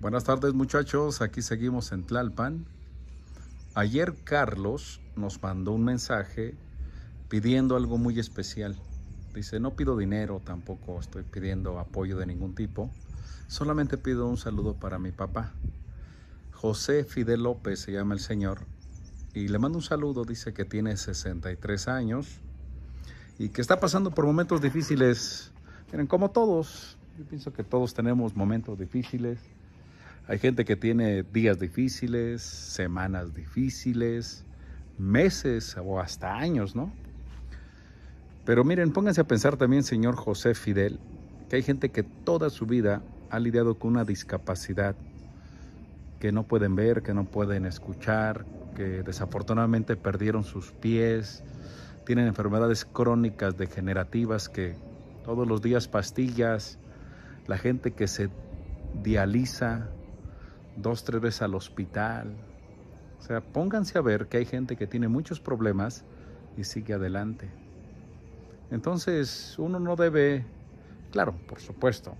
Buenas tardes muchachos, aquí seguimos en Tlalpan. Ayer Carlos nos mandó un mensaje pidiendo algo muy especial. Dice, no pido dinero, tampoco estoy pidiendo apoyo de ningún tipo, solamente pido un saludo para mi papá. José Fidel López se llama el señor y le mando un saludo, dice que tiene 63 años y que está pasando por momentos difíciles, miren, como todos, yo pienso que todos tenemos momentos difíciles. Hay gente que tiene días difíciles, semanas difíciles, meses o hasta años, ¿no? Pero miren, pónganse a pensar también, señor José Fidel, que hay gente que toda su vida ha lidiado con una discapacidad que no pueden ver, que no pueden escuchar, que desafortunadamente perdieron sus pies, tienen enfermedades crónicas degenerativas que todos los días pastillas, la gente que se dializa dos, tres veces al hospital. O sea, pónganse a ver que hay gente que tiene muchos problemas y sigue adelante. Entonces, uno no debe, claro, por supuesto,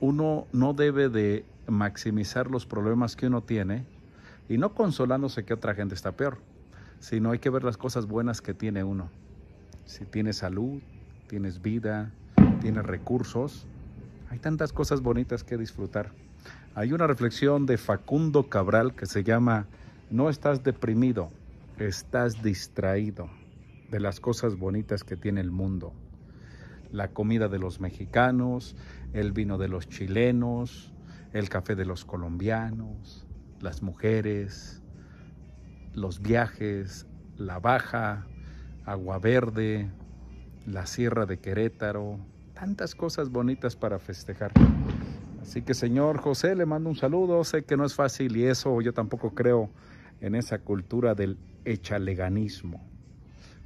uno no debe de maximizar los problemas que uno tiene y no consolándose que otra gente está peor, sino hay que ver las cosas buenas que tiene uno. Si tienes salud, tienes vida, tienes recursos, hay tantas cosas bonitas que disfrutar. Hay una reflexión de Facundo Cabral que se llama, no estás deprimido, estás distraído de las cosas bonitas que tiene el mundo. La comida de los mexicanos, el vino de los chilenos, el café de los colombianos, las mujeres, los viajes, la baja, agua verde, la sierra de Querétaro, tantas cosas bonitas para festejar. Así que señor José, le mando un saludo. Sé que no es fácil y eso yo tampoco creo en esa cultura del echaleganismo.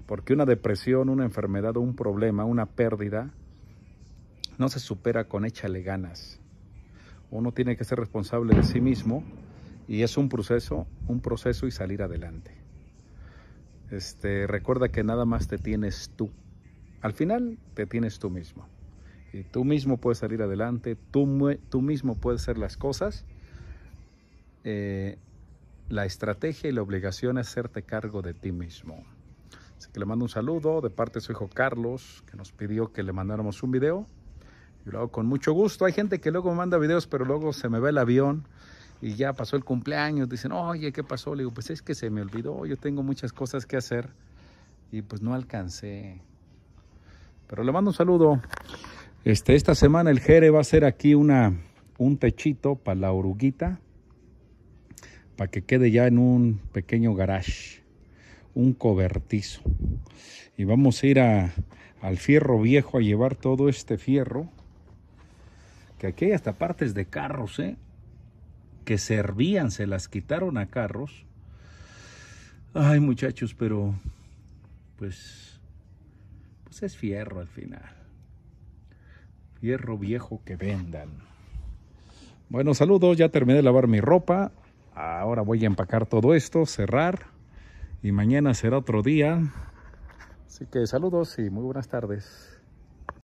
Porque una depresión, una enfermedad, un problema, una pérdida, no se supera con échale ganas. Uno tiene que ser responsable de sí mismo y es un proceso, un proceso y salir adelante. Este, recuerda que nada más te tienes tú. Al final te tienes tú mismo. Y tú mismo puedes salir adelante, tú, tú mismo puedes hacer las cosas. Eh, la estrategia y la obligación es hacerte cargo de ti mismo. Así que le mando un saludo de parte de su hijo Carlos, que nos pidió que le mandáramos un video. Yo lo hago con mucho gusto. Hay gente que luego me manda videos, pero luego se me ve el avión y ya pasó el cumpleaños. Dicen, oye, ¿qué pasó? Le digo, pues es que se me olvidó, yo tengo muchas cosas que hacer y pues no alcancé. Pero le mando un saludo. Este, esta semana el Jere va a hacer aquí una, un techito para la oruguita, para que quede ya en un pequeño garage, un cobertizo. Y vamos a ir al fierro viejo a llevar todo este fierro, que aquí hay hasta partes de carros, ¿eh? que servían, se las quitaron a carros. Ay muchachos, pero pues pues es fierro al final. Fierro viejo que vendan. Bueno, saludos. Ya terminé de lavar mi ropa. Ahora voy a empacar todo esto, cerrar. Y mañana será otro día. Así que saludos y muy buenas tardes.